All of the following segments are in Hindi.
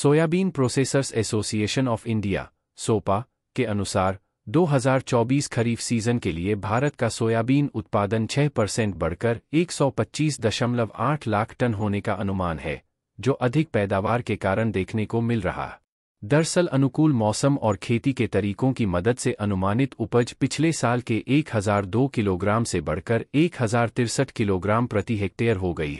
soybean processors association of India SOPA के अनुसार 2024 खरीफ सीजन के लिए भारत का सोयाबीन उत्पादन 6 परसेंट बढ़कर 125.8 लाख टन होने का अनुमान है जो अधिक पैदावार के कारण देखने को मिल रहा दरअसल अनुकूल मौसम और खेती के तरीकों की मदद से अनुमानित उपज पिछले साल के 1002 किलोग्राम से बढ़कर एक किलोग्राम प्रति हेक्टेयर हो गई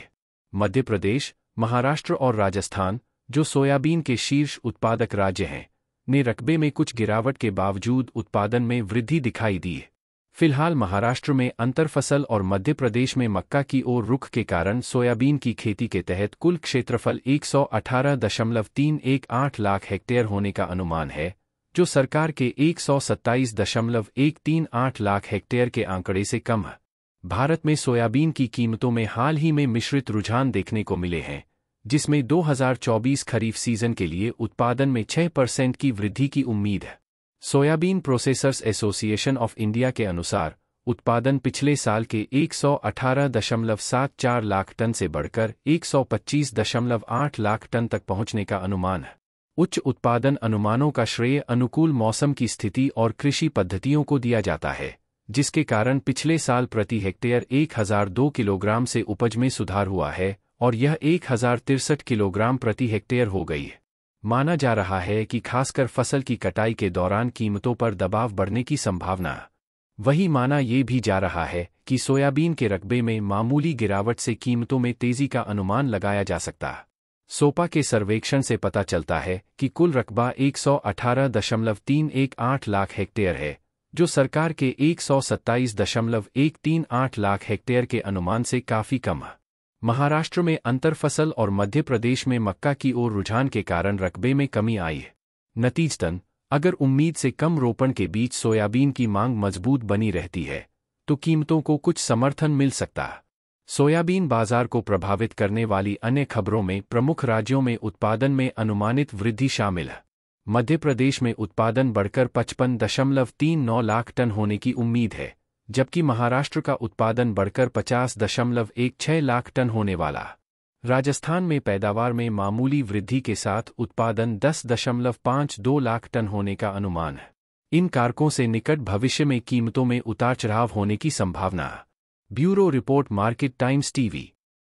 मध्य प्रदेश महाराष्ट्र और राजस्थान जो सोयाबीन के शीर्ष उत्पादक राज्य हैं ने रकबे में कुछ गिरावट के बावजूद उत्पादन में वृद्धि दिखाई दी है फिलहाल महाराष्ट्र में अंतर फसल और मध्य प्रदेश में मक्का की ओर रुख के कारण सोयाबीन की खेती के तहत कुल क्षेत्रफल 118.318 लाख हेक्टेयर होने का अनुमान है जो सरकार के 127.138 लाख हेक्टेयर के आंकड़े से कम है भारत में सोयाबीन की कीमतों में हाल ही में मिश्रित रुझान देखने को मिले हैं जिसमें 2024 खरीफ सीजन के लिए उत्पादन में 6 परसेंट की वृद्धि की उम्मीद है soybean processors association of India के अनुसार उत्पादन पिछले साल के 118.74 लाख टन से बढ़कर 125.8 लाख टन तक पहुंचने का अनुमान है उच्च उत्पादन अनुमानों का श्रेय अनुकूल मौसम की स्थिति और कृषि पद्धतियों को दिया जाता है जिसके कारण पिछले साल प्रति हेक्टेयर 1002 किलोग्राम से उपज में सुधार हुआ है और यह एक हजार तिरसठ किलोग्राम प्रति हेक्टेयर हो गई है माना जा रहा है कि खासकर फसल की कटाई के दौरान कीमतों पर दबाव बढ़ने की संभावना वही माना ये भी जा रहा है कि सोयाबीन के रकबे में मामूली गिरावट से कीमतों में तेजी का अनुमान लगाया जा सकता है सोपा के सर्वेक्षण से पता चलता है कि कुल रकबा 118.318 लाख हेक्टेयर है जो सरकार के 127.138 लाख हेक्टेयर के अनुमान से काफी कम है महाराष्ट्र में अंतर फसल और मध्य प्रदेश में मक्का की ओर रुझान के कारण रकबे में कमी आई है नतीजतन अगर उम्मीद से कम रोपण के बीच सोयाबीन की मांग मजबूत बनी रहती है तो कीमतों को कुछ समर्थन मिल सकता है सोयाबीन बाजार को प्रभावित करने वाली अन्य खबरों में प्रमुख राज्यों में उत्पादन में अनुमानित वृद्धि शामिल है मध्य प्रदेश में उत्पादन बढ़कर पचपन दशमलव तीन नौ लाख टन होने की उम्मीद है जबकि महाराष्ट्र का उत्पादन बढ़कर पचास दशमलव एक छह लाख टन होने वाला राजस्थान में पैदावार में मामूली वृद्धि के साथ उत्पादन दस दशमलव पांच दो लाख टन होने का अनुमान है इन कारकों से निकट भविष्य में कीमतों में उतार चढ़ाव होने की संभावना bureau report Market Times TV